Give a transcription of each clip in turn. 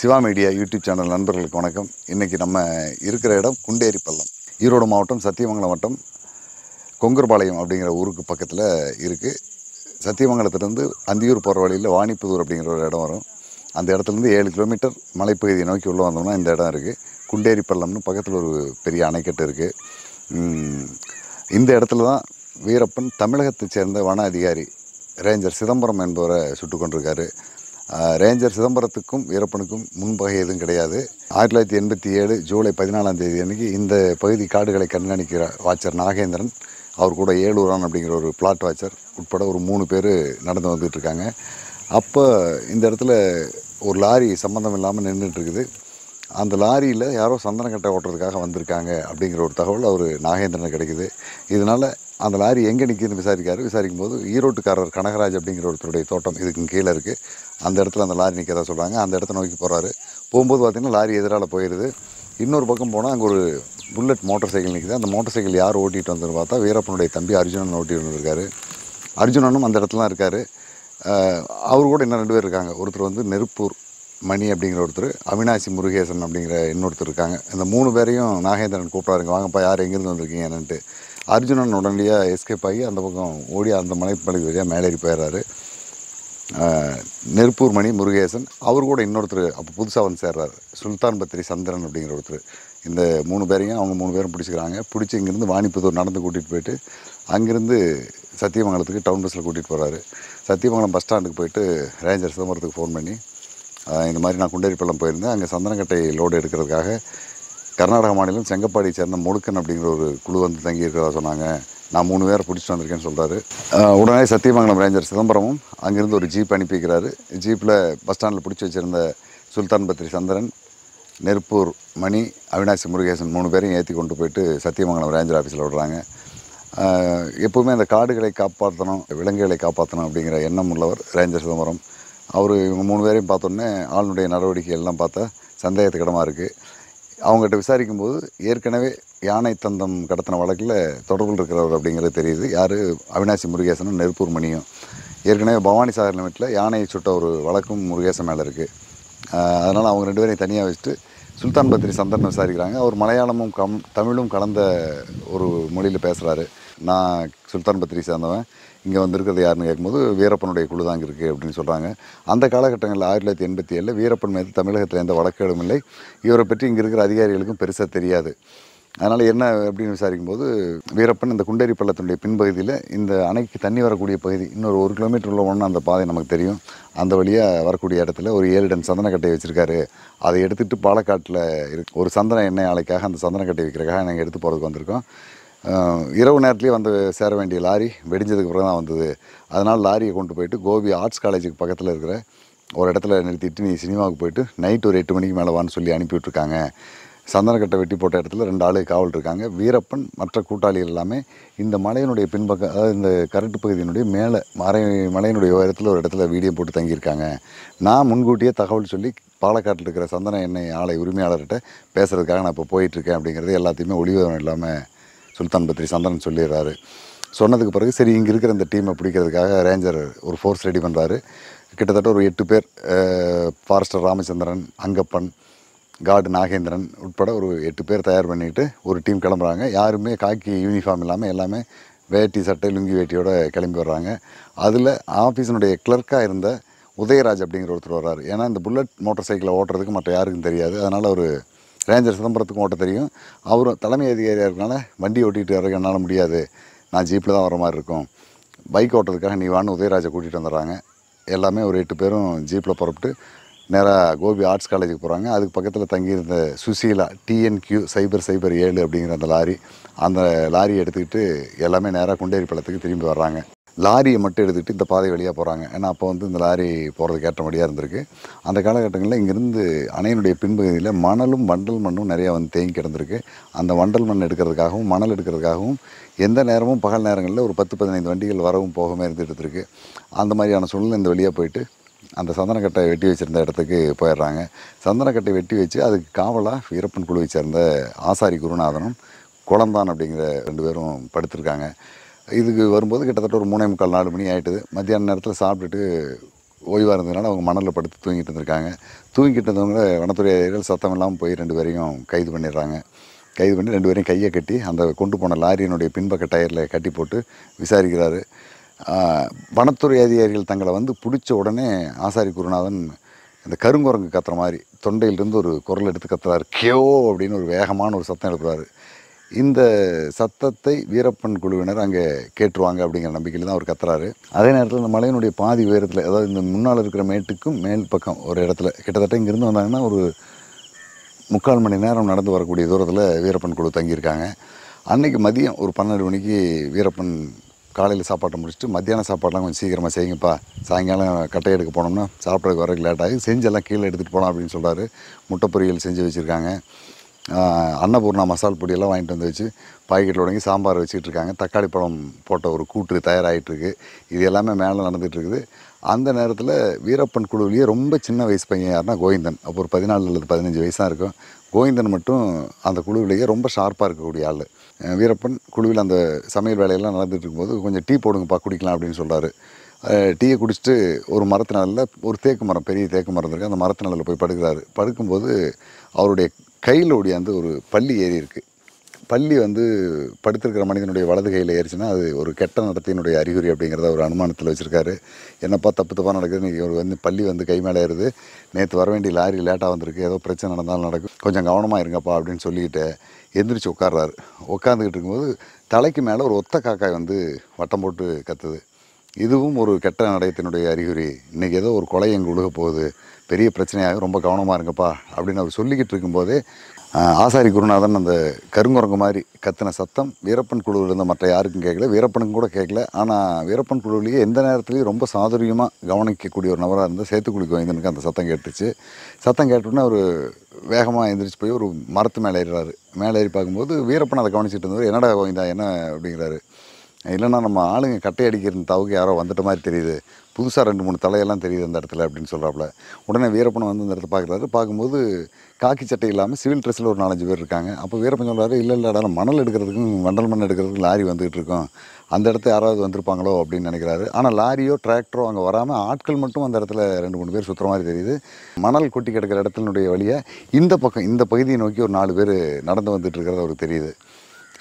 Siva media YouTube channel நண்பர்களுக்கு வணக்கம் இன்றைக்கி நம்ம இருக்கிற இடம் குண்டேரி பள்ளம் ஈரோடு மாவட்டம் சத்தியமங்கலம் வட்டம் கொங்கர்பாளையம் அப்படிங்கிற ஊருக்கு பக்கத்தில் இருக்குது சத்தியமங்கலத்துலேருந்து அந்தியூர் போகிற வழியில் வாணிப்புதூர் அப்படிங்கிற ஒரு இடம் வரும் அந்த இடத்துலேருந்து ஏழு கிலோமீட்டர் மலைப்பகுதியை நோக்கி உள்ளே வந்தோம்னா இந்த இடம் இருக்குது குண்டேரி பள்ளம்னு பக்கத்தில் ஒரு பெரிய அணைக்கட்டு இருக்குது இந்த இடத்துல தான் வீரப்பன் தமிழகத்தை சேர்ந்த வன அதிகாரி ரேஞ்சர் சிதம்பரம் என்பவரை சுட்டு கொண்டிருக்காரு ரேஞ்சர் சிதம்பரத்துக்கும் வீரப்பனுக்கும் முன்பகை எதுவும் கிடையாது ஆயிரத்தி தொள்ளாயிரத்தி எண்பத்தி ஏழு ஜூலை பதினாலாம் தேதி அன்றைக்கி இந்த பகுதி காடுகளை கண்காணிக்கிற வாட்சர் நாகேந்திரன் அவர் கூட ஏழூரான் அப்படிங்கிற ஒரு பிளாட் வாட்சர் உட்பட ஒரு மூணு பேர் நடந்து வந்துட்டுருக்காங்க அப்போ இந்த இடத்துல ஒரு லாரி சம்மந்தம் இல்லாமல் நின்றுட்டுருக்குது அந்த லாரியில் யாரோ சந்தனக்கட்டை ஓட்டுறதுக்காக வந்திருக்காங்க அப்படிங்கிற ஒரு தகவல் அவர் நாகேந்திரனுக்கு கிடைக்குது இதனால் அந்த லாரி எங்கே நிற்கிதுன்னு விசாரிக்காரு விசாரிக்கும் போது ஈரோட்டுக்காரர் கனகராஜ் அப்படிங்கிற ஒருத்தருடைய தோட்டம் இதுக்கு கீழே இருக்குது அந்த இடத்துல அந்த லாரி நிற்கிறதா சொல்கிறாங்க அந்த இடத்த நோக்கி போகிறாரு போகும்போது பார்த்திங்கன்னா லாரி எதிரால் போயிடுது இன்னொரு பக்கம் போனால் அங்கே ஒரு புல்லட் மோட்டர் சைக்கிள் நிற்கிது அந்த மோட்டர் சைக்கிள் யார் ஓட்டிகிட்டு வந்தது பார்த்தா வீரப்பனுடைய தம்பி அர்ஜுனன் ஓட்டிகிட்டு வந்திருக்காரு அர்ஜுனனும் அந்த இடத்துல இருக்கார் அவர் கூட இன்னும் ரெண்டு பேர் இருக்காங்க ஒருத்தர் வந்து நெருப்பூர் மணி அப்படிங்கிற ஒருத்தர் அவினாசி முருகேசன் அப்படிங்கிற இன்னொருத்தர் இருக்காங்க இந்த மூணு பேரையும் நாகேந்திரன் கூப்பிட்றாருங்க வாங்கப்பா யார் எங்கேருந்து வந்திருக்கீங்க என்னன்ட்டு அர்ஜுனன் உடனடியாக எஸ்கேப் ஆகி அந்த பக்கம் ஓடி அந்த மலைப்படைக்கு வழியாக மேலேறி போயிடுறாரு நெருப்பூர் மணி முருகேசன் அவர் கூட இன்னொருத்தர் அப்போ புதுசாக வந்து சேர்றாரு சுல்தான் பத்திரி சந்திரன் அப்படிங்கிற ஒருத்தர் இந்த மூணு பேரையும் அவங்க மூணு பேரும் பிடிச்சிக்கிறாங்க பிடிச்சி இங்கேருந்து வாணிப்புத்தூர் நடந்து கூட்டிகிட்டு போயிட்டு அங்கேருந்து சத்தியமங்கலத்துக்கு டவுன் பஸ்ஸில் கூட்டிகிட்டு போகிறாரு சத்தியமங்கலம் பஸ் ஸ்டாண்டுக்கு போயிட்டு ரேஞ்சர் சிதம்பரத்துக்கு ஃபோன் பண்ணி இந்த மாதிரி நான் குண்டேரிப்பள்ளம் போயிருந்தேன் அங்கே சந்தனக்கட்டை லோடு எடுக்கிறதுக்காக கர்நாடக மாநிலம் செங்கப்பாடியை சேர்ந்த முழுக்கன் அப்படிங்கிற ஒரு குழு வந்து தங்கியிருக்கிறதா சொன்னாங்க நான் மூணு பேரை பிடிச்சிட்டு வந்திருக்கேன்னு சொல்கிறாரு உடனே சத்தியமங்கலம் ரேஞ்சர் சிதம்பரமும் அங்கேருந்து ஒரு ஜீப் அனுப்பி வைக்கிறாரு ஜீப்பில் பஸ் ஸ்டாண்டில் பிடிச்சி வச்சுருந்த சுல்தான் பத்ரி சந்திரன் நெருப்பூர் மணி அவினாசி முருகேசன் மூணு பேரையும் ஏற்றி கொண்டு போயிட்டு சத்தியமங்கலம் ரேஞ்சர் ஆஃபீஸில் விடுறாங்க எப்போவுமே அந்த காடுகளை காப்பாற்றணும் விலங்குகளை காப்பாற்றணும் அப்படிங்கிற எண்ணம் உள்ளவர் ரேஞ்சர் சிதம்பரம் அவர் இவங்க மூணு பேரையும் பார்த்தோன்னே ஆளுடைய நடவடிக்கை எல்லாம் பார்த்தா சந்தேகத்துக்கிடமாக இருக்குது அவங்ககிட்ட விசாரிக்கும் போது ஏற்கனவே யானை தந்தம் கடத்தின வழக்கில் தொடர்பில் இருக்கிறவர் அப்படிங்கிறது தெரியுது யார் அவினாசி முருகேசனும் நெருப்பூர் மணியும் ஏற்கனவே பவானி சாகர் லிமிட்டில் யானையை சுட்ட ஒரு வழக்கும் முருகேசன் மேலே இருக்குது அதனால் அவங்க ரெண்டு பேரையும் தனியாக வச்சுட்டு சுல்தான் பத்ரி சந்தர்ன் விசாரிக்கிறாங்க அவர் மலையாளமும் கம் தமிழும் கலந்த ஒரு மொழியில் பேசுகிறாரு நான் சுல்தான் பத்ரி சேர்ந்தவன் இங்கே வந்திருக்கிறது யாருன்னு கேட்கும்போது வீரப்பனுடைய குழு தாங்க இருக்குது அப்படின்னு சொல்கிறாங்க அந்த காலகட்டங்களில் ஆயிரத்தி தொள்ளாயிரத்தி எண்பத்தி ஏழில் வீரப்பன் மீது தமிழகத்தில் எந்த வழக்கேடும் இல்லை இவரை பற்றி இங்கே இருக்கிற அதிகாரிகளுக்கும் பெருசாக தெரியாது அதனால் என்ன அப்படின்னு விசாரிக்கும் போது வீரப்பன் இந்த குண்டேரி பள்ளத்தினுடைய பின்பகுதியில் இந்த அணைக்கு தண்ணி வரக்கூடிய பகுதி இன்னொரு ஒரு கிலோமீட்டர் உள்ள ஒன்று அந்த பாதை நமக்கு தெரியும் அந்த வழியாக வரக்கூடிய இடத்துல ஒரு ஏழு டன் சந்தனக்கட்டையை வச்சுருக்காரு அதை எடுத்துகிட்டு பாலக்காட்டில் இரு ஒரு சந்தன எண்ணெய் ஆலைக்காக அந்த சந்தனக்கட்டை வைக்கிறக்காக நாங்கள் எடுத்து போகிறதுக்கு வந்திருக்கோம் இரவு நேரத்துலேயே வந்து சேர வேண்டிய லாரி வெடிஞ்சதுக்கு அப்புறம் தான் வந்தது அதனால் லாரியை கொண்டு போயிட்டு கோபி ஆர்ட்ஸ் காலேஜுக்கு பக்கத்தில் இருக்கிற ஒரு இடத்துல நிறுத்திட்டு நீ சினிமாவுக்கு போயிட்டு நைட் ஒரு எட்டு மணிக்கு மேலே வான்னு சொல்லி அனுப்பிவிட்ருக்காங்க சந்தனக்கட்டை வெட்டி போட்ட இடத்துல ரெண்டு ஆள் காவல் இருக்காங்க வீரப்பன் மற்ற கூட்டாளிகள் எல்லாமே இந்த மலையினுடைய பின்பக்கம் அதாவது இந்த கரட்டு பகுதியினுடைய மேலே மறை மலையினுடைய உயரத்தில் ஒரு இடத்துல வீடியோ போட்டு தங்கியிருக்காங்க நான் முன்கூட்டியே தகவல் சொல்லி பாலக்காட்டில் இருக்கிற சந்தன எண்ணெய் ஆலை உரிமையாளர்கிட்ட பேசுகிறதுக்காக நான் இப்போ போயிட்டுருக்கேன் அப்படிங்கிறது எல்லாத்தையுமே ஒளிவரம் இல்லாமல் சுல்தான் பத்ரி சந்தனம் சொல்லிடுறாரு சொன்னதுக்கு பிறகு சரி இங்கே இருக்கிற அந்த டீமை பிடிக்கிறதுக்காக ரேஞ்சர் ஒரு ஃபோர்ஸ் ரெடி பண்ணுறாரு கிட்டத்தட்ட ஒரு எட்டு பேர் ஃபாரஸ்டர் ராமச்சந்திரன் அங்கப்பன் கார்டு நாகேந்திரன் உட்பட ஒரு எட்டு பேர் தயார் பண்ணிக்கிட்டு ஒரு டீம் கிளம்புறாங்க யாருமே காக்கி யூனிஃபார்ம் இல்லாமல் எல்லாமே வேட்டி சட்டை லுங்கி வேட்டியோட கிளம்பி வர்றாங்க அதில் ஆஃபீஸினுடைய கிளர்க்காக இருந்த உதயராஜ் அப்படிங்கிற ஒருத்தர் வர்றாரு ஏன்னா இந்த புல்லட் மோட்டார் சைக்கிளை ஓட்டுறதுக்கு மற்ற யாருக்கும் தெரியாது அதனால் ஒரு ரேஞ்சர் சிதம்பரத்துக்கும் ஓட்ட தெரியும் அவரும் தலைமை அதிகாரியாக இருக்கனால வண்டி ஓட்டிகிட்டு வர என்னால் முடியாது நான் ஜீப்பில் தான் வர மாதிரி இருக்கும் பைக் ஓட்டுறதுக்காக நீ வான்னு உதயராஜை கூட்டிகிட்டு வந்துடுறாங்க எல்லாமே ஒரு எட்டு பேரும் ஜீப்பில் புறப்பட்டு நேராக கோபி ஆர்ட்ஸ் காலேஜுக்கு போகிறாங்க அதுக்கு பக்கத்தில் தங்கியிருந்த சுசீலா டிஎன்கியூ சைபர் சைபர் ஏழு அப்படிங்கிற அந்த லாரி அந்த லாரியை எடுத்துக்கிட்டு எல்லாமே நேராக குண்டேரி பள்ளத்துக்கு திரும்பி வர்றாங்க லாரியை மட்டும் எடுத்துக்கிட்டு இந்த பாதை வழியாக போகிறாங்க ஏன்னா அப்போ வந்து இந்த லாரி போகிறதுக்கு ஏற்றபடியாக இருந்திருக்கு அந்த காலகட்டங்களில் இங்கேருந்து அணையினுடைய பின்பகுதியில் மணலும் வண்டல் மண்ணும் நிறையா வந்து தேங்கி கிடந்திருக்கு அந்த வண்டல் மண் எடுக்கிறதுக்காகவும் மணல் எடுக்கிறதுக்காகவும் எந்த நேரமும் பகல் நேரங்களில் ஒரு பத்து பதினைந்து வண்டிகள் வரவும் போகவும் இருந்துகிட்டு இருக்குது அந்த மாதிரியான சூழ்நிலை இந்த வழியாக போயிட்டு அந்த சந்தனக்கட்டை வெட்டி வச்சுருந்த இடத்துக்கு போயிடுறாங்க சந்தனக்கட்டை வெட்டி வச்சு அதுக்கு காவலாக வீரப்பன் குழுவை சேர்ந்த ஆசாரி குருநாதனும் குளந்தான் அப்படிங்கிற ரெண்டு பேரும் படுத்திருக்காங்க இதுக்கு வரும்போது கிட்டத்தட்ட ஒரு மூணே முக்கால் நாலு மணி ஆகிட்டுது மத்தியான நேரத்தில் சாப்பிட்டுட்டு ஓய்வாக இருந்ததுனால அவங்க மணலில் படுத்து தூங்கிட்டு இருந்திருக்காங்க தூங்கிட்டு இருந்தவங்க வனத்துறை அதிகாரிகள் சத்தம் இல்லாமல் போய் ரெண்டு பேரையும் கைது பண்ணிடுறாங்க கைது பண்ணி ரெண்டு பேரையும் கையை கட்டி அந்த கொண்டு போன லாரியினுடைய பின்பக்க டயரில் கட்டி போட்டு விசாரிக்கிறாரு வனத்துறை அதிகாரிகள் தங்களை வந்து பிடிச்ச உடனே ஆசாரி குருநாதன் இந்த கருங்குரங்கு கத்துற மாதிரி தொண்டையிலிருந்து ஒரு குரல் எடுத்து கத்துறாரு கேவோ அப்படின்னு ஒரு வேகமான ஒரு சத்தம் எழுப்புறாரு இந்த சத்தத்தை வீரப்பன் குழுவினர் அங்கே கேட்டுருவாங்க அப்படிங்கிற நம்பிக்கையில் தான் அவர் கத்துறாரு அதே நேரத்தில் இந்த மலையினுடைய பாதி உயரத்தில் அதாவது இந்த முன்னால் இருக்கிற மேட்டுக்கும் மேல் பக்கம் ஒரு இடத்துல கிட்டத்தட்ட இங்கேருந்து வந்தாங்கன்னா ஒரு முக்கால் மணி நேரம் நடந்து வரக்கூடிய தூரத்தில் வீரப்பன் குழு தங்கியிருக்காங்க அன்றைக்கி மதியம் ஒரு பன்னெண்டு மணிக்கு வீரப்பன் காலையில் சாப்பாட்டை முடிச்சுட்டு மத்தியான சாப்பாடெலாம் கொஞ்சம் சீக்கிரமாக செய்யுங்கப்பா சாயங்காலம் கட்டை எடுக்க போனோம்னா சாப்பிட்றதுக்கு வரக்கு லேட் ஆகி செஞ்செல்லாம் கீழே எடுத்துகிட்டு போகலாம் அப்படின்னு சொல்கிறாரு முட்டை பொரியல் செஞ்சு வச்சுருக்காங்க அன்னபூர்ணா மசால் பொடியெல்லாம் வாங்கிட்டு வந்து வச்சு பாக்கெட்டில் உடங்கி சாம்பார் வச்சுக்கிட்டு இருக்காங்க தக்காளி பழம் போட்ட ஒரு கூற்று தயாராகிட்டுருக்கு இது எல்லாமே மேலே நடந்துகிட்ருக்குது அந்த நேரத்தில் வீரப்பன் குழுவிலேயே ரொம்ப சின்ன வயசு பையன் யாருன்னா கோவிந்தன் அப்போ ஒரு பதினாலு அல்லது பதினஞ்சு வயசாக இருக்கும் கோவிந்தன் மட்டும் அந்த குழுவிலேயே ரொம்ப ஷார்ப்பாக இருக்கக்கூடிய ஆள் வீரப்பன் குழுவில் அந்த சமையல் வேலையெல்லாம் நடந்துகிட்டு இருக்கும்போது கொஞ்சம் டீ போடுங்கப்பா குடிக்கலாம் அப்படின்னு சொல்கிறாரு டீயை குடிச்சிட்டு ஒரு மரத்தினாலில் ஒரு தேக்கு மரம் பெரிய தேக்கு மரம் இருக்குது அந்த மரத்தினாலில் போய் படுக்கிறாரு படுக்கும்போது அவருடைய கையில் ஓடியாந்து ஒரு பள்ளி ஏறி இருக்குது பள்ளி வந்து படுத்திருக்கிற மனிதனுடைய வலது கையில் ஏறிச்சுன்னா அது ஒரு கெட்ட நடத்தினுடைய அறிகுறி அப்படிங்கிறத ஒரு அனுமானத்தில் வச்சுருக்காரு என்னப்பா தப்பு தப்பாக நடக்குது இன்றைக்கி ஒரு வந்து பள்ளி வந்து கை மேலே ஏறுது நேற்று வர வேண்டிய லாரி லேட்டாக வந்திருக்கு ஏதோ பிரச்சனை நடந்தாலும் நடக்கும் கொஞ்சம் கவனமாக இருங்கப்பா அப்படின்னு சொல்லிக்கிட்டு எந்திரிச்சு உட்கார்றாரு உட்காந்துக்கிட்டு இருக்கும்போது தலைக்கு மேலே ஒரு ஒத்த காக்காய் வந்து வட்டம் போட்டு கத்துது இதுவும் ஒரு கெட்ட நடையத்தினுடைய அறிகுறி இன்றைக்கி ஏதோ ஒரு கொலை எங்கள் உழுக போகுது பெரிய பிரச்சனையாக ரொம்ப கவனமாக இருங்கப்பா அப்படின்னு அவர் சொல்லிக்கிட்டு இருக்கும்போதே ஆசாரி குருநாதன் அந்த கருங்குரங்கு மாதிரி கத்தின சத்தம் வீரப்பன் குழுவில் இருந்த மற்ற யாருக்கும் கேட்கல வீரப்பனுக்கும் கூட கேட்கல ஆனால் வீரப்பன் குழுவிலேயே எந்த நேரத்துலையும் ரொம்ப சாதுரியமாக கவனிக்கக்கூடிய ஒரு நபராக இருந்தால் சேர்த்து குளிக்க வைந்தனுக்கு அந்த சத்தம் கேட்டுச்சு சத்தம் கேட்டோன்னே அவர் வேகமாக எழுந்திரிச்சு போய் ஒரு மரத்து மேலே ஏறுறாரு மேலே ஏறி பார்க்கும்போது வீரப்பன் அதை கவனிச்சிட்டு இருந்தவர் என்னடா கோவிந்தா என்ன அப்படிங்கிறாரு இல்லைன்னா நம்ம ஆளுங்க கட்டை அடிக்கிற தவுக்கு யாரோ வந்துட்ட மாதிரி தெரியுது புதுசாக ரெண்டு மூணு தலையெல்லாம் தெரியுது அந்த இடத்துல அப்படின்னு சொல்கிறாப்புல உடனே வீரப்பன் வந்து அந்த இடத்துல பார்க்குறாரு பார்க்கும்போது காக்கி சட்டை இல்லாமல் சிவில் ட்ரெஸ்ஸில் ஒரு நாலஞ்சு பேர் இருக்காங்க அப்போ வீரப்பன் சொல்கிறாரு இல்லை இல்லைடா மணல் எடுக்கிறதுக்கும் வண்டல் மண் எடுக்கிறதுக்கும் லாரி வந்துகிட்டு இருக்கோம் அந்த இடத்த யாராவது வந்திருப்பாங்களோ அப்படின்னு நினைக்கிறாரு ஆனால் லாரியோ டிராக்டரோ அங்கே வராமல் ஆட்கள் மட்டும் அந்த இடத்துல ரெண்டு மூணு பேர் சுற்றுற மாதிரி தெரியுது மணல் கொட்டி கிடக்கிற இடத்தினுடைய வழியை இந்த பக்கம் இந்த பகுதியை நோக்கி ஒரு நாலு பேர் நடந்து வந்துட்டு இருக்கிறது அவருக்கு தெரியுது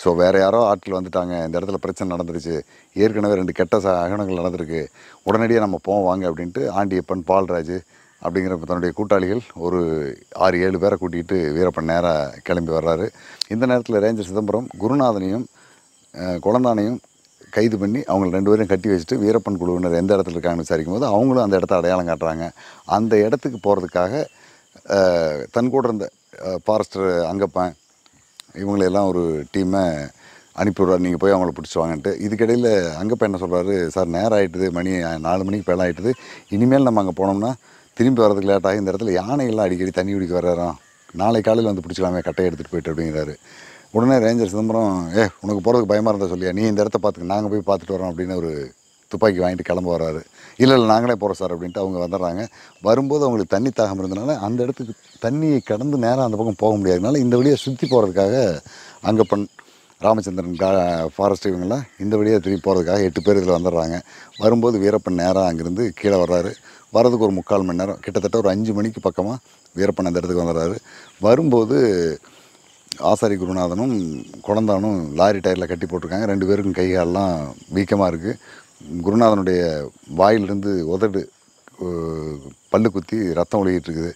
ஸோ வேறு யாரோ ஆட்கள் வந்துட்டாங்க இந்த இடத்துல பிரச்சனை நடந்துருச்சு ஏற்கனவே ரெண்டு கெட்ட சகனங்கள் நடந்திருக்கு உடனடியாக நம்ம போவோம் வாங்க அப்படின்ட்டு ஆண்டியப்பன் பால்ராஜ் அப்படிங்கிற தன்னுடைய கூட்டாளிகள் ஒரு ஆறு ஏழு பேரை கூட்டிகிட்டு வீரப்பன் நேராக கிளம்பி வர்றாரு இந்த நேரத்தில் ரேஞ்சர் சிதம்பரம் குருநாதனையும் குழந்தானையும் கைது பண்ணி அவங்க ரெண்டு பேரும் கட்டி வச்சுட்டு வீரப்பன் குழுவினர் எந்த இடத்துல இருக்காங்கன்னு விசாரிக்கும் போது அவங்களும் அந்த இடத்த அடையாளம் காட்டுறாங்க அந்த இடத்துக்கு போகிறதுக்காக தன் கூட இருந்த ஃபாரஸ்டர் அங்கப்பன் இவங்களையெல்லாம் ஒரு டீமை அனுப்பி விடுறாரு நீங்கள் போய் அவங்கள பிடிச்சி வாங்கன்ட்டு இதுக்கிடையில் போய் என்ன சொல்கிறாரு சார் நேரம் ஆகிட்டுது மணி நாலு மணிக்கு பேலாம் ஆகிட்டுது இனிமேல் நம்ம அங்கே போனோம்னா திரும்பி வரதுக்கு லேட்டாக இந்த இடத்துல யானைகள்லாம் அடிக்கடி தண்ணி குடிக்க வர்றாராம் நாளை காலையில் வந்து பிடிச்சிக்கலாமே கட்டையை எடுத்துகிட்டு போயிட்டு அப்படிங்கிறாரு உடனே ரேஞ்சர் சிதம்பரம் ஏ உனக்கு போகிறதுக்கு பயமாக இருந்தால் சொல்லியா நீ இந்த இடத்த பார்த்துக்க நாங்கள் போய் பார்த்துட்டு வரோம் அப்படின்னு ஒரு துப்பாக்கி வாங்கிட்டு கிளம்ப வர்றாரு இல்லை இல்லை நாங்களே போகிறோம் சார் அப்படின்ட்டு அவங்க வந்துடுறாங்க வரும்போது அவங்களுக்கு தண்ணி தாகம் இருந்தனால அந்த இடத்துக்கு தண்ணியை கடந்து நேரம் அந்த பக்கம் போக முடியாதனால இந்த வழியாக சுற்றி போகிறதுக்காக அங்கே பண் ராமச்சந்திரன் கா ஃபாரஸ்ட் இவங்கெல்லாம் இந்த வழியாக திரும்பி போகிறதுக்காக எட்டு பேர் இதில் வந்துடுறாங்க வரும்போது வீரப்பன் நேராக அங்கேருந்து கீழே வர்றாரு வர்றதுக்கு ஒரு முக்கால் மணி நேரம் கிட்டத்தட்ட ஒரு அஞ்சு மணிக்கு பக்கமாக வீரப்பன் அந்த இடத்துக்கு வந்துடுறாரு வரும்போது ஆசாரி குருநாதனும் குழந்தானும் லாரி டயரில் கட்டி போட்டிருக்காங்க ரெண்டு பேருக்கும் கைகாலெலாம் வீக்கமாக இருக்குது குருநாதனுடைய வாயிலிருந்து உதடு பல்லு குத்தி ரத்தம் ஒழுகிட்டு இருக்குது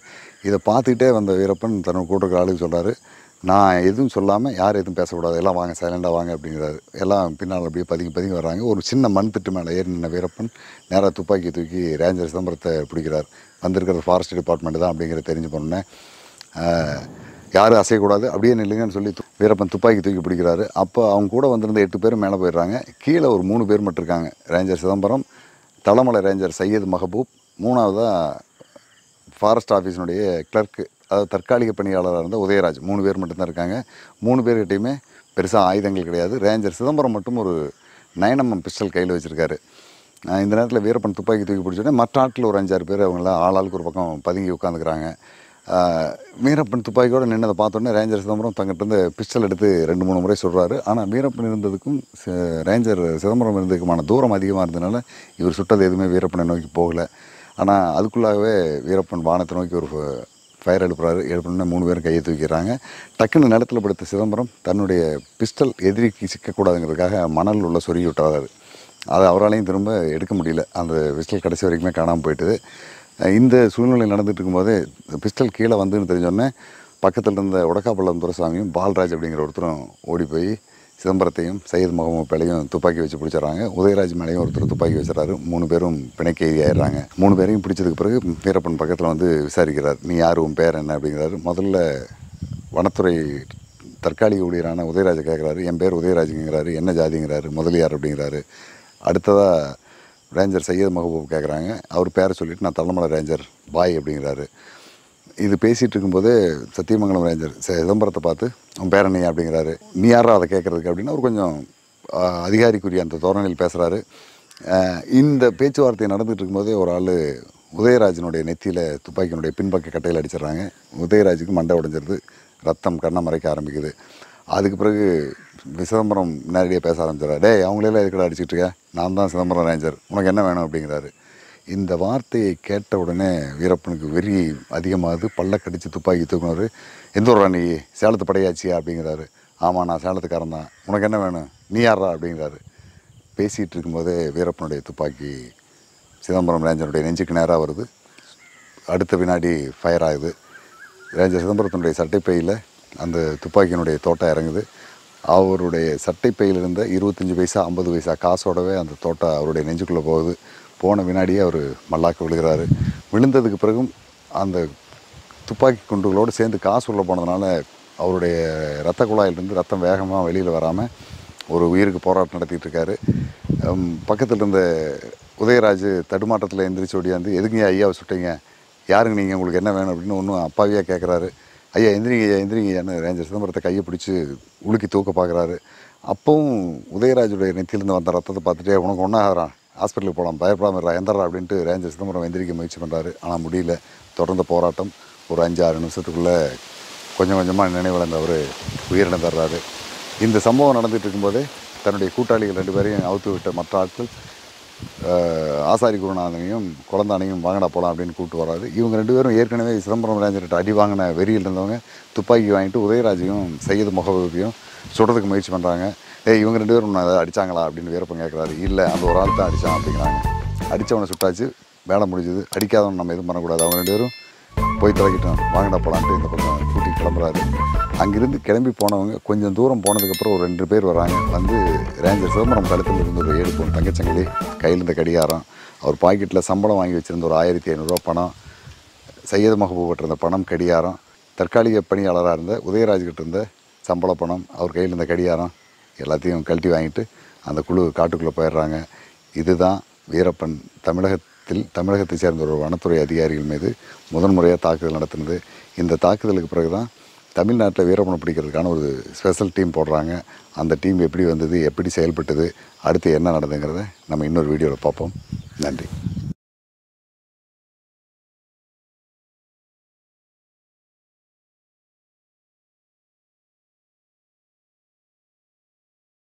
இதை பார்த்துக்கிட்டே வந்த வீரப்பன் தன்னோட கூட ஆளுக்கு சொல்கிறாரு நான் எதுவும் சொல்லாமல் யார் எதுவும் பேசக்கூடாது எல்லாம் வாங்க சைலண்டாக வாங்க அப்படிங்கிறாரு எல்லாம் பின்னால் அப்படியே பதுங்கி பதுங்கி வர்றாங்க ஒரு சின்ன மண் திட்டு மேலே ஏறி நின்ன வீரப்பன் நேராக துப்பாக்கி தூக்கி ரேஞ்சர் சிதம்பரத்தை பிடிக்கிறார் வந்திருக்கிற ஃபாரஸ்ட் டிபார்ட்மெண்ட்டு தான் அப்படிங்கிற தெரிஞ்சு போனோன்னே யாரும் அசையக்கூடாது அப்படியே நில்லுங்கன்னு சொல்லி வீரப்பன் துப்பாக்கி தூக்கி பிடிக்கிறாரு அப்போ அவங்க கூட வந்திருந்த எட்டு பேர் மேலே போயிடுறாங்க கீழே ஒரு மூணு பேர் மட்டும் இருக்காங்க ரேஞ்சர் சிதம்பரம் தலைமலை ரேஞ்சர் சையது மஹபூப் மூணாவதாக ஃபாரஸ்ட் ஆஃபீஸினுடைய கிளர்க்கு அதாவது தற்காலிக பணியாளராக இருந்த உதயராஜ் மூணு பேர் மட்டும்தான் இருக்காங்க மூணு பேர்கிட்டையுமே பெருசாக ஆயுதங்கள் கிடையாது ரேஞ்சர் சிதம்பரம் மட்டும் ஒரு நயனம்மம் பிஸ்டல் கையில் வச்சுருக்காரு இந்த நேரத்தில் வீரப்பன் துப்பாக்கி தூக்கி பிடிச்சோடனே மற்ற ஆட்டில் ஒரு அஞ்சாறு பேர் அவங்களாம் ஆளாளுக்கு ஒரு பக்கம் பதுங்கி உட்காந்துக்கிறாங்க வீரப்பன் துப்பாக்கியோடு நின்னதை பார்த்தோன்னே ரேஞ்சர் சிதம்பரம் தங்கிட்டருந்து பிஸ்டல் எடுத்து ரெண்டு மூணு முறை சொல்கிறாரு ஆனால் வீரப்பன் இருந்ததுக்கும் ரேஞ்சர் சிதம்பரம் இருந்ததுக்குமான தூரம் அதிகமாக இருந்ததுனால இவர் சுட்டது எதுவுமே வீரப்பனை நோக்கி போகலை ஆனால் அதுக்குள்ளாகவே வீரப்பன் வானத்தை நோக்கி ஒரு ஃபயர் எழுப்புறாரு எழுப்பணுன்னு மூணு பேரும் கையை தூக்கிறாங்க டக்குன்னு நிலத்தில் படுத்த சிதம்பரம் தன்னுடைய பிஸ்டல் எதிரிக்கு சிக்கக்கூடாதுங்கிறதுக்காக மணல் உள்ள சொருகி விட்டுறாரு அது அவராலையும் திரும்ப எடுக்க முடியல அந்த பிஸ்டல் கடைசி வரைக்குமே காணாமல் போயிட்டுது இந்த சூழ்நிலை நடந்துட்டு இருக்கும்போது பிஸ்டல் கீழே வந்துன்னு தெரிஞ்சோடனே பக்கத்தில் இருந்த உடக்காப்பள்ளம் துரசாமியும் பால்ராஜ் அப்படிங்கிற ஒருத்தரும் ஓடி போய் சிதம்பரத்தையும் சையத் முகமது பிள்ளையும் துப்பாக்கி வச்சு பிடிச்சிடறாங்க உதயராஜ் மேலையும் ஒருத்தர் துப்பாக்கி வச்சிடறாரு மூணு பேரும் பிணைக்கை ஆயிடுறாங்க மூணு பேரையும் பிடிச்சதுக்கு பிறகு வீரப்பன் பக்கத்தில் வந்து விசாரிக்கிறார் நீ யார் உன் பேர் என்ன அப்படிங்கிறாரு முதல்ல வனத்துறை தற்காலிக ஊழியரான உதயராஜ் கேட்குறாரு என் பேர் உதயராஜுங்கிறாரு என்ன ஜாதிங்கிறாரு முதலியார் அப்படிங்கிறாரு அடுத்ததாக ரேஞ்சர் சையத் மகபூப் கேட்குறாங்க அவர் பேரை சொல்லிவிட்டு நான் தலைமலை ரேஞ்சர் பாய் அப்படிங்கிறாரு இது பேசிகிட்டு இருக்கும்போது சத்தியமங்கலம் ரேஞ்சர் சிதம்பரத்தை பார்த்து அவன் பேரணியா அப்படிங்கிறாரு நீ யாரோ அதை கேட்குறதுக்கு அப்படின்னு அவர் கொஞ்சம் அதிகாரிக்குரிய அந்த தோரணையில் பேசுகிறாரு இந்த பேச்சுவார்த்தை நடந்துகிட்டு இருக்கும்போதே ஒரு ஆள் உதயராஜனுடைய நெத்தியில் துப்பாக்கியினுடைய பின்பக்க கட்டையில் அடிச்சிடுறாங்க உதயராஜுக்கு மண்டை உடஞ்சிருது ரத்தம் கண்ணை மறைக்க ஆரம்பிக்குது அதுக்கு பிறகு சிதம்பரம் நேரடியாக பேச ஆரம்பிச்சிடா டே அவங்களே இருக்கிற அடிச்சுட்டு இருக்கேன் நான் தான் சிதம்பரம் ரேஞ்சர் உனக்கு என்ன வேணும் அப்படிங்கிறாரு இந்த வார்த்தையை கேட்ட உடனே வீரப்பனுக்கு வெறி அதிகமாகுது பல்ல கடித்து துப்பாக்கி தூக்குனார் எந்த ஒரு நீ சேலத்து படையாச்சியா அப்படிங்கிறாரு ஆமாம் நான் சேலத்துக்காரன் தான் உனக்கு என்ன வேணும் நீ யாரா அப்படிங்கிறாரு பேசிகிட்டு இருக்கும்போதே வீரப்பனுடைய துப்பாக்கி சிதம்பரம் ரேஞ்சனுடைய நெஞ்சுக்கு நேராக வருது அடுத்த வினாடி ஃபயர் ஆகுது ரேஞ்சர் சிதம்பரத்தினுடைய சட்டைப்பையில் அந்த துப்பாக்கியினுடைய தோட்டம் இறங்குது அவருடைய சட்டை பையில் இருந்த இருபத்தஞ்சி பைசா ஐம்பது பைசா காசோடவே அந்த தோட்டம் அவருடைய நெஞ்சுக்குள்ளே போகுது போன வினாடியே அவர் மல்லாக்க விழுகிறாரு விழுந்ததுக்கு பிறகும் அந்த துப்பாக்கி குண்டுகளோடு சேர்ந்து காசு உள்ளே போனதுனால அவருடைய ரத்த குழாயிலிருந்து ரத்தம் வேகமாக வெளியில் வராமல் ஒரு உயிருக்கு போராட்டம் நடத்திட்டு இருக்காரு பக்கத்தில் இருந்த உதயராஜ் தடுமாற்றத்தில் எந்திரிச்சு ஓடியாந்து எதுங்க ஐயாவை சுட்டீங்க யாருங்க நீங்கள் உங்களுக்கு என்ன வேணும் அப்படின்னு ஒன்றும் அப்பாவியாக கேட்குறாரு ஐயா எந்திரிங்க ஐயா எந்திரிங்க ஐயான்னு ரேஞ்சர் சிதம்பரத்தை கையை பிடிச்சி உலுக்கி தூக்க பார்க்குறாரு அப்பவும் உதயராஜுடைய நெத்திலிருந்து வந்த ரத்தத்தை பார்த்துட்டு உனக்கு ஒன்றாகிறான் ஹாஸ்பிட்டலுக்கு போகலாம் பயப்படாமல் எந்தரா அப்படின்ட்டு ரேஞ்சர் சிதம்பரம் எந்திரிக்க முயற்சி பண்ணுறாரு ஆனால் முடியல தொடர்ந்த போராட்டம் ஒரு அஞ்சு ஆறு நிமிஷத்துக்குள்ளே கொஞ்சம் கொஞ்சமாக நினைவிழந்த அவர் உயிரிழந்துடுறாரு இந்த சம்பவம் நடந்துகிட்டு இருக்கும்போதே தன்னுடைய கூட்டாளிகள் ரெண்டு பேரையும் அவுத்து விட்ட மற்ற ஆட்கள் ஆசாரி குருநாதனையும் குழந்தானையும் வாங்கடா போகலாம் அப்படின்னு கூப்பிட்டு வராது இவங்க ரெண்டு பேரும் ஏற்கனவே சிதம்பரம் ராஜர்கிட்ட அடி வாங்கின வெறியில் இருந்தவங்க துப்பாக்கி வாங்கிட்டு உதயராஜையும் சையது முகபதியும் சுடுறதுக்கு முயற்சி பண்ணுறாங்க ஏய் இவங்க ரெண்டு பேரும் அதை அடித்தாங்களா அப்படின்னு வீரப்பன் கேட்குறாரு இல்லை அந்த ஒரு ஆள் தான் அடித்தான் அப்படிங்கிறாங்க அடித்தவனை சுட்டாச்சு வேலை முடிஞ்சது அடிக்காதவன் நம்ம எதுவும் பண்ணக்கூடாது அவங்க ரெண்டு பேரும் போய் தொலைக்கிட்டோம் வாங்கடா போலான்ட்டு இந்த பக்கம் கூட்டி கிளம்புறாரு அங்கேருந்து கிளம்பி போனவங்க கொஞ்சம் தூரம் போனதுக்கப்புறம் ஒரு ரெண்டு பேர் வராங்க வந்து ரேஞ்சர் சிதம்பரம் கழுத்தில் இருந்து ஒரு எடுப்போம் தங்கச்சங்கிலி கையிலிருந்த கடிகாரம் அவர் பாக்கெட்டில் சம்பளம் வாங்கி வச்சுருந்த ஒரு ஆயிரத்தி ஐநூறுரூவா பணம் சையது மகபூப் இருந்த பணம் கடிகாரம் தற்காலிக பணியாளராக இருந்த உதயராஜ் கிட்ட இருந்த சம்பள பணம் அவர் கையில் இருந்த கடிகாரம் எல்லாத்தையும் கழட்டி வாங்கிட்டு அந்த குழு காட்டுக்குள்ளே போயிடுறாங்க இதுதான் வீரப்பன் தமிழக மாதத்தில் தமிழகத்தை சேர்ந்த ஒரு வனத்துறை அதிகாரிகள் மீது முதன்முறையாக தாக்குதல் நடத்தினது இந்த தாக்குதலுக்கு பிறகு தான் தமிழ்நாட்டில் வீரப்பணம் பிடிக்கிறதுக்கான ஒரு ஸ்பெஷல் டீம் போடுறாங்க அந்த டீம் எப்படி வந்தது எப்படி செயல்பட்டது அடுத்து என்ன நடந்துங்கிறத நம்ம இன்னொரு வீடியோவில் பார்ப்போம் நன்றி